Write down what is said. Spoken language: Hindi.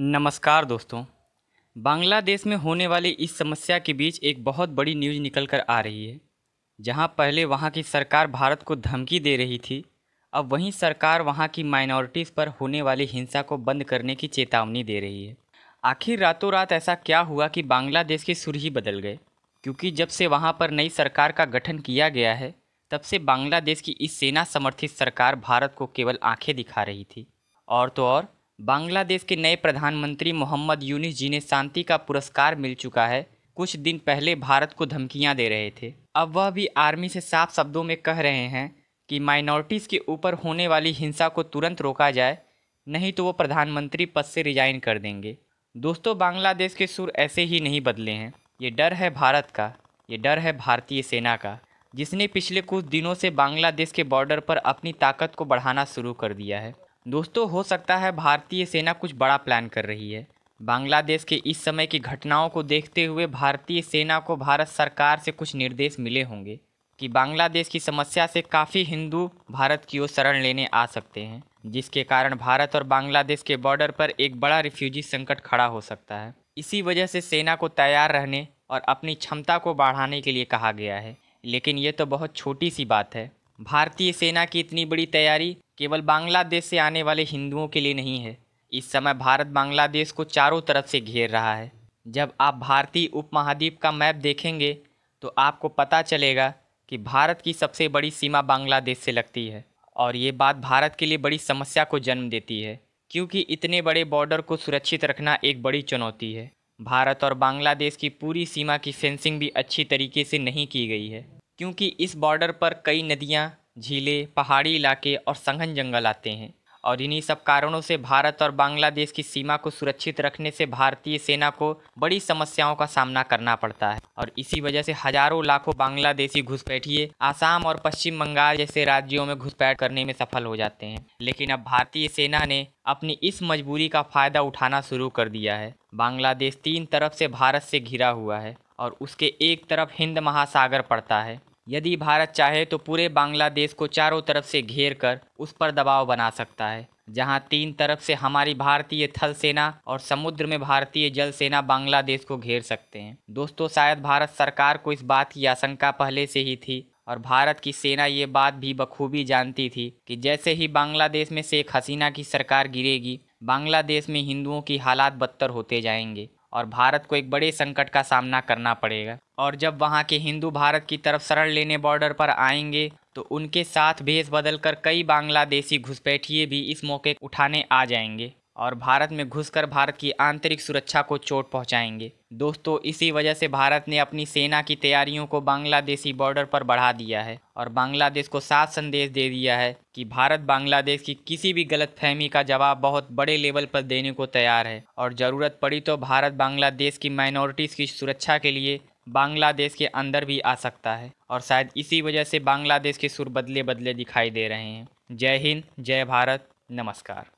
नमस्कार दोस्तों बांग्लादेश में होने वाली इस समस्या के बीच एक बहुत बड़ी न्यूज़ निकल कर आ रही है जहां पहले वहां की सरकार भारत को धमकी दे रही थी अब वहीं सरकार वहां की माइनॉरिटीज़ पर होने वाली हिंसा को बंद करने की चेतावनी दे रही है आखिर रातों रात ऐसा क्या हुआ कि बांग्लादेश के सुर ही बदल गए क्योंकि जब से वहाँ पर नई सरकार का गठन किया गया है तब से बांग्लादेश की इस सेना समर्थित सरकार भारत को केवल आंखें दिखा रही थी और तो और बांग्लादेश के नए प्रधानमंत्री मोहम्मद यूनिस जी ने शांति का पुरस्कार मिल चुका है कुछ दिन पहले भारत को धमकियां दे रहे थे अब वह भी आर्मी से साफ शब्दों में कह रहे हैं कि माइनॉरिटीज़ के ऊपर होने वाली हिंसा को तुरंत रोका जाए नहीं तो वो प्रधानमंत्री पद से रिजाइन कर देंगे दोस्तों बांग्लादेश के सुर ऐसे ही नहीं बदले हैं ये डर है भारत का ये डर है भारतीय सेना का जिसने पिछले कुछ दिनों से बांग्लादेश के बॉर्डर पर अपनी ताकत को बढ़ाना शुरू कर दिया है दोस्तों हो सकता है भारतीय सेना कुछ बड़ा प्लान कर रही है बांग्लादेश के इस समय की घटनाओं को देखते हुए भारतीय सेना को भारत सरकार से कुछ निर्देश मिले होंगे कि बांग्लादेश की समस्या से काफ़ी हिंदू भारत की ओर शरण लेने आ सकते हैं जिसके कारण भारत और बांग्लादेश के बॉर्डर पर एक बड़ा रिफ्यूजी संकट खड़ा हो सकता है इसी वजह से सेना को तैयार रहने और अपनी क्षमता को बढ़ाने के लिए कहा गया है लेकिन ये तो बहुत छोटी सी बात है भारतीय सेना की इतनी बड़ी तैयारी केवल बांग्लादेश से आने वाले हिंदुओं के लिए नहीं है इस समय भारत बांग्लादेश को चारों तरफ से घेर रहा है जब आप भारतीय उपमहाद्वीप का मैप देखेंगे तो आपको पता चलेगा कि भारत की सबसे बड़ी सीमा बांग्लादेश से लगती है और ये बात भारत के लिए बड़ी समस्या को जन्म देती है क्योंकि इतने बड़े बॉर्डर को सुरक्षित रखना एक बड़ी चुनौती है भारत और बांग्लादेश की पूरी सीमा की फेंसिंग भी अच्छी तरीके से नहीं की गई है क्योंकि इस बॉर्डर पर कई नदियाँ झीलें पहाड़ी इलाके और संघन जंगल आते हैं और इन्हीं सब कारणों से भारत और बांग्लादेश की सीमा को सुरक्षित रखने से भारतीय सेना को बड़ी समस्याओं का सामना करना पड़ता है और इसी वजह से हजारों लाखों बांग्लादेशी घुसपैठिए आसाम और पश्चिम बंगाल जैसे राज्यों में घुसपैठ करने में सफल हो जाते हैं लेकिन अब भारतीय सेना ने अपनी इस मजबूरी का फायदा उठाना शुरू कर दिया है बांग्लादेश तीन तरफ से भारत से घिरा हुआ है और उसके एक तरफ हिंद महासागर पड़ता है यदि भारत चाहे तो पूरे बांग्लादेश को चारों तरफ से घेर कर उस पर दबाव बना सकता है जहां तीन तरफ से हमारी भारतीय थल सेना और समुद्र में भारतीय जल सेना बांग्लादेश को घेर सकते हैं दोस्तों शायद भारत सरकार को इस बात की आशंका पहले से ही थी और भारत की सेना ये बात भी बखूबी जानती थी कि जैसे ही बांग्लादेश में शेख हसीना की सरकार गिरेगी बांग्लादेश में हिंदुओं की हालात बदतर होते जाएंगे और भारत को एक बड़े संकट का सामना करना पड़ेगा और जब वहाँ के हिंदू भारत की तरफ शरण लेने बॉर्डर पर आएंगे तो उनके साथ भेस बदलकर कई बांग्लादेशी घुसपैठिए भी इस मौके उठाने आ जाएंगे और भारत में घुसकर भारत की आंतरिक सुरक्षा को चोट पहुंचाएंगे दोस्तों इसी वजह से भारत ने अपनी सेना की तैयारियों को बांग्लादेशी बॉर्डर पर बढ़ा दिया है और बांग्लादेश को साफ संदेश दे दिया है कि भारत बांग्लादेश की किसी भी गलत फहमी का जवाब बहुत बड़े लेवल पर देने को तैयार है और ज़रूरत पड़ी तो भारत बांग्लादेश की माइनॉरिटीज़ की सुरक्षा के लिए बांग्लादेश के अंदर भी आ सकता है और शायद इसी वजह से बांग्लादेश के सुर बदले बदले दिखाई दे रहे हैं जय हिंद जय भारत नमस्कार